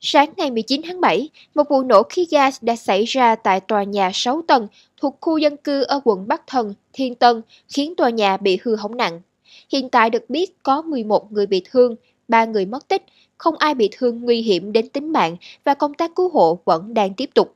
Sáng ngày 19 tháng 7, một vụ nổ khí gas đã xảy ra tại tòa nhà 6 tầng thuộc khu dân cư ở quận Bắc Thần, Thiên Tân, khiến tòa nhà bị hư hỏng nặng. Hiện tại được biết có 11 người bị thương, 3 người mất tích, không ai bị thương nguy hiểm đến tính mạng và công tác cứu hộ vẫn đang tiếp tục.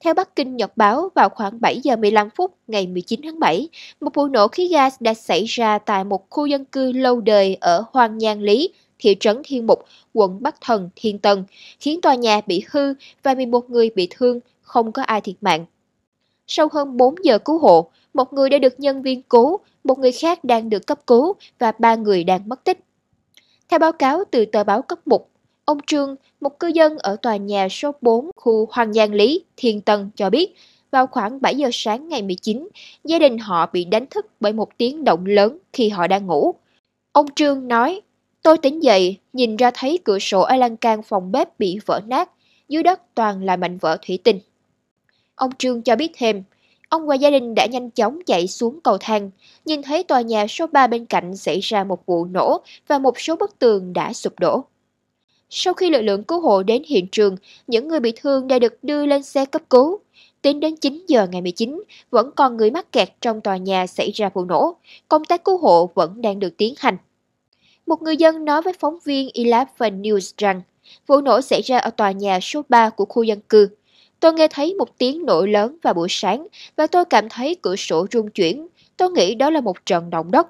Theo Bắc Kinh Nhật Báo, vào khoảng 7 giờ 15 phút ngày 19 tháng 7, một vụ nổ khí gas đã xảy ra tại một khu dân cư lâu đời ở Hoàng Nhan Lý, thị trấn Thiên Mục, quận Bắc Thần, Thiên Tân, khiến tòa nhà bị hư và 11 người bị thương, không có ai thiệt mạng. Sau hơn 4 giờ cứu hộ, một người đã được nhân viên cứu, một người khác đang được cấp cứu và ba người đang mất tích. Theo báo cáo từ tờ báo cấp 1, ông Trương, một cư dân ở tòa nhà số 4 khu Hoàng Giang Lý, Thiên Tân cho biết, vào khoảng 7 giờ sáng ngày 19, gia đình họ bị đánh thức bởi một tiếng động lớn khi họ đang ngủ. Ông Trương nói Tôi tỉnh dậy, nhìn ra thấy cửa sổ ở lan can phòng bếp bị vỡ nát, dưới đất toàn là mảnh vỡ thủy tinh. Ông Trương cho biết thêm, ông và gia đình đã nhanh chóng chạy xuống cầu thang, nhìn thấy tòa nhà số 3 bên cạnh xảy ra một vụ nổ và một số bức tường đã sụp đổ. Sau khi lực lượng cứu hộ đến hiện trường, những người bị thương đã được đưa lên xe cấp cứu. Tính đến 9 giờ ngày 19, vẫn còn người mắc kẹt trong tòa nhà xảy ra vụ nổ. Công tác cứu hộ vẫn đang được tiến hành. Một người dân nói với phóng viên Eleven News rằng vụ nổ xảy ra ở tòa nhà số 3 của khu dân cư. Tôi nghe thấy một tiếng nổ lớn vào buổi sáng và tôi cảm thấy cửa sổ rung chuyển. Tôi nghĩ đó là một trận động đất.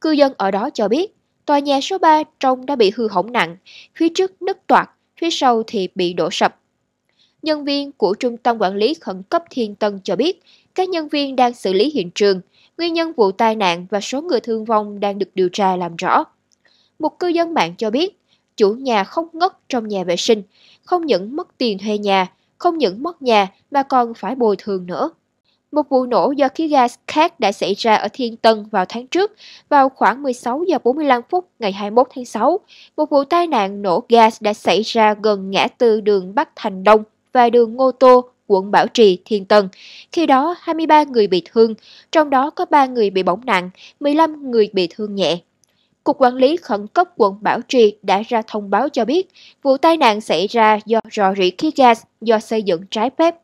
Cư dân ở đó cho biết, tòa nhà số 3 trông đã bị hư hỏng nặng, phía trước nứt toạc, phía sau thì bị đổ sập. Nhân viên của Trung tâm Quản lý Khẩn cấp Thiên Tân cho biết, các nhân viên đang xử lý hiện trường, nguyên nhân vụ tai nạn và số người thương vong đang được điều tra làm rõ. Một cư dân mạng cho biết, chủ nhà không ngất trong nhà vệ sinh, không những mất tiền thuê nhà, không những mất nhà mà còn phải bồi thường nữa. Một vụ nổ do khí gas khác đã xảy ra ở Thiên Tân vào tháng trước, vào khoảng 16 giờ 45 phút ngày 21 tháng 6. Một vụ tai nạn nổ gas đã xảy ra gần ngã tư đường Bắc Thành Đông và đường Ngô Tô, quận Bảo Trì, Thiên Tân. Khi đó, 23 người bị thương, trong đó có 3 người bị bỏng nặng, 15 người bị thương nhẹ. Cục Quản lý Khẩn cấp quận Bảo Trì đã ra thông báo cho biết vụ tai nạn xảy ra do rò rỉ khí gas do xây dựng trái phép